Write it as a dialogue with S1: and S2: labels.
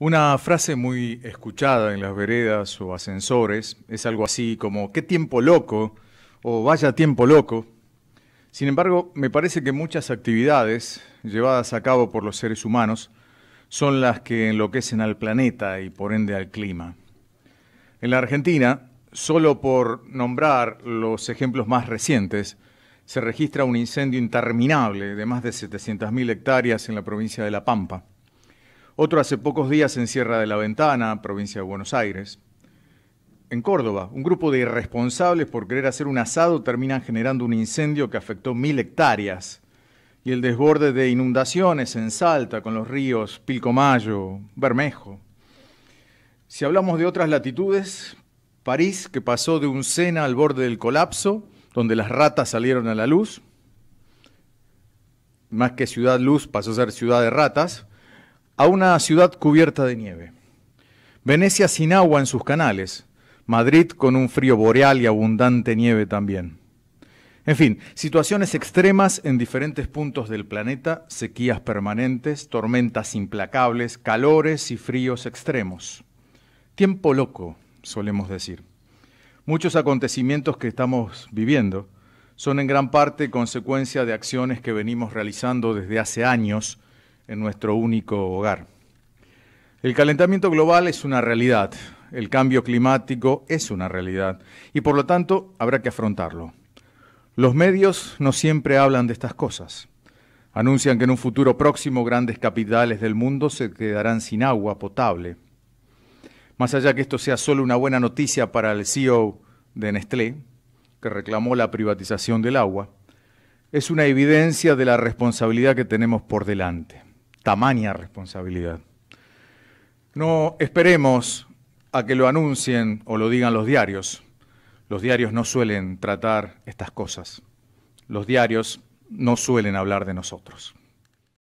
S1: Una frase muy escuchada en las veredas o ascensores es algo así como qué tiempo loco o vaya tiempo loco. Sin embargo, me parece que muchas actividades llevadas a cabo por los seres humanos son las que enloquecen al planeta y por ende al clima. En la Argentina, solo por nombrar los ejemplos más recientes, se registra un incendio interminable de más de 700.000 hectáreas en la provincia de La Pampa. Otro hace pocos días en Sierra de la Ventana, provincia de Buenos Aires. En Córdoba, un grupo de irresponsables por querer hacer un asado terminan generando un incendio que afectó mil hectáreas. Y el desborde de inundaciones en Salta con los ríos Pilcomayo, Bermejo. Si hablamos de otras latitudes, París, que pasó de un Sena al borde del colapso, donde las ratas salieron a la luz, más que ciudad luz pasó a ser ciudad de ratas, a una ciudad cubierta de nieve. Venecia sin agua en sus canales, Madrid con un frío boreal y abundante nieve también. En fin, situaciones extremas en diferentes puntos del planeta, sequías permanentes, tormentas implacables, calores y fríos extremos. Tiempo loco, solemos decir. Muchos acontecimientos que estamos viviendo son en gran parte consecuencia de acciones que venimos realizando desde hace años en nuestro único hogar. El calentamiento global es una realidad, el cambio climático es una realidad y por lo tanto habrá que afrontarlo. Los medios no siempre hablan de estas cosas. Anuncian que en un futuro próximo grandes capitales del mundo se quedarán sin agua potable. Más allá que esto sea solo una buena noticia para el CEO de Nestlé, que reclamó la privatización del agua, es una evidencia de la responsabilidad que tenemos por delante tamaña responsabilidad. No esperemos a que lo anuncien o lo digan los diarios. Los diarios no suelen tratar estas cosas. Los diarios no suelen hablar de nosotros.